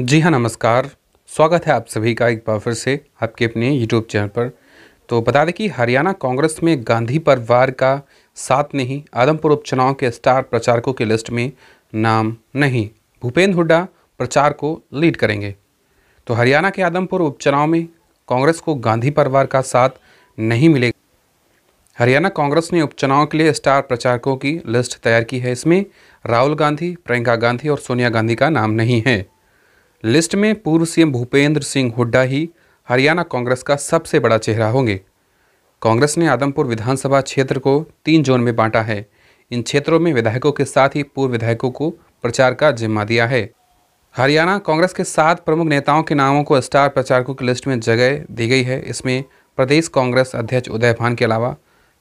जी हाँ नमस्कार स्वागत है आप सभी का एक बार फिर से आपके अपने यूट्यूब चैनल पर तो बता दें कि हरियाणा कांग्रेस में गांधी परिवार का साथ नहीं आदमपुर उपचुनाव के स्टार प्रचारकों की लिस्ट में नाम नहीं भूपेंद्र हुड्डा प्रचार को लीड करेंगे तो हरियाणा के आदमपुर उपचुनाव में कांग्रेस को गांधी परिवार का साथ नहीं मिलेगा हरियाणा कांग्रेस ने उपचुनाव के लिए स्टार प्रचारकों की लिस्ट तैयार की है इसमें राहुल गांधी प्रियंका गांधी और सोनिया गांधी का नाम नहीं है लिस्ट में पूर्व सीएम भूपेंद्र सिंह हुड्डा ही हरियाणा कांग्रेस का सबसे बड़ा चेहरा होंगे कांग्रेस ने आदमपुर विधानसभा क्षेत्र को तीन जोन में बांटा है इन क्षेत्रों में विधायकों के साथ ही पूर्व विधायकों को प्रचार का जिम्मा दिया है हरियाणा कांग्रेस के सात प्रमुख नेताओं के नामों को स्टार प्रचारकों की लिस्ट में जगह दी गई है इसमें प्रदेश कांग्रेस अध्यक्ष उदय भान के अलावा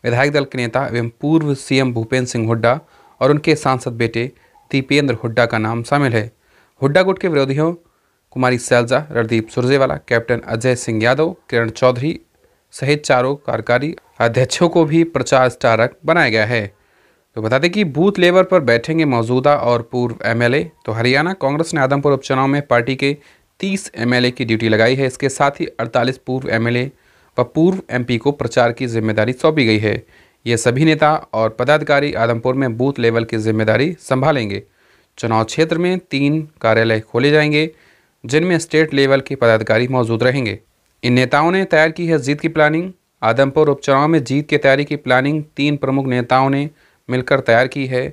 विधायक दल के नेता एवं पूर्व सीएम भूपेंद्र सिंह हुड्डा और उनके सांसद बेटे दीपेंद्र हुड्डा का नाम शामिल है हुड्डा गुट के विरोधियों कुमारी सैलजा रणदीप सुरजेवाला कैप्टन अजय सिंह यादव किरण चौधरी सहित चारों कार्यकारी अध्यक्षों को भी प्रचार स्टारक बनाया गया है तो बता दें कि बूथ लेवल पर बैठेंगे मौजूदा और पूर्व एमएलए तो हरियाणा कांग्रेस ने आदमपुर उपचुनाव में पार्टी के 30 एमएलए की ड्यूटी लगाई है इसके साथ ही 48 पूर्व एमएलए व पूर्व एमपी को प्रचार की जिम्मेदारी सौंपी गई है ये सभी नेता और पदाधिकारी आदमपुर में बूथ लेवल की जिम्मेदारी संभालेंगे चुनाव क्षेत्र में तीन कार्यालय खोले जाएंगे जिनमें स्टेट लेवल के पदाधिकारी मौजूद रहेंगे इन नेताओं ने तैयार की है जीत की प्लानिंग आदमपुर उपचुनाव में जीत की तैयारी की प्लानिंग तीन प्रमुख नेताओं ने मिलकर तैयार की है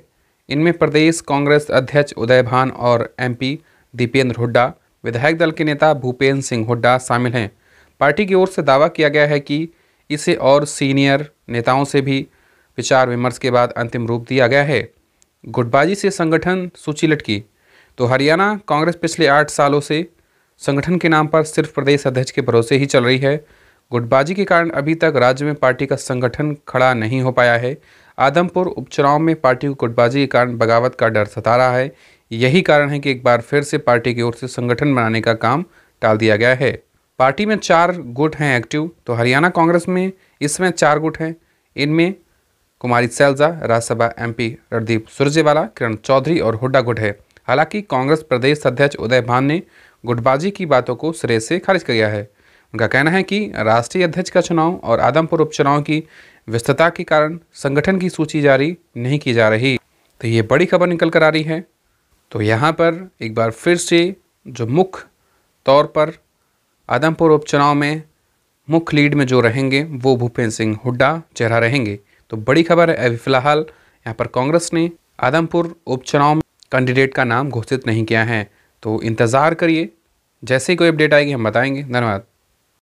इनमें प्रदेश कांग्रेस अध्यक्ष उदय भान और एमपी दीपेंद्र हुड्डा विधायक दल के नेता भूपेंद्र सिंह हुड्डा शामिल हैं पार्टी की ओर से दावा किया गया है कि इसे और सीनियर नेताओं से भी विचार विमर्श के बाद अंतिम रूप दिया गया है गुटबाजी से संगठन सूची लटकी तो हरियाणा कांग्रेस पिछले आठ सालों से संगठन के नाम पर सिर्फ प्रदेश अध्यक्ष के भरोसे ही चल रही है गुटबाजी के कारण अभी तक राज्य में पार्टी का संगठन खड़ा नहीं हो पाया है आदमपुर उपचुनाव में पार्टी को गुटबाजी के कारण बगावत का डर सता रहा है यही कारण है कि एक बार फिर से पार्टी की ओर से संगठन बनाने का काम टाल दिया गया है पार्टी में चार गुट हैं एक्टिव तो हरियाणा कांग्रेस में इसमें चार गुट हैं इनमें कुमारी सैलजा राज्यसभा एमपी रणदीप सुरजेवाला किरण चौधरी और हुड्डा गुट है हालांकि कांग्रेस प्रदेश अध्यक्ष उदय भान ने गुटबाजी की बातों को सिरे से खारिज किया है उनका कहना है कि राष्ट्रीय अध्यक्ष का चुनाव और आदमपुर उपचुनाव की व्यस्तता के कारण संगठन की सूची जारी नहीं की जा रही तो ये बड़ी खबर निकल कर आ रही है तो यहाँ पर एक बार फिर से जो मुख्य तौर पर आदमपुर उपचुनाव में मुख्य लीड में जो रहेंगे वो भूपेंद्र सिंह हुड्डा चेहरा रहेंगे तो बड़ी खबर है अभी फ़िलहाल यहाँ पर कांग्रेस ने आदमपुर उपचुनाव कैंडिडेट का नाम घोषित नहीं किया है तो इंतज़ार करिए जैसे ही कोई अपडेट आएगी हम बताएंगे धन्यवाद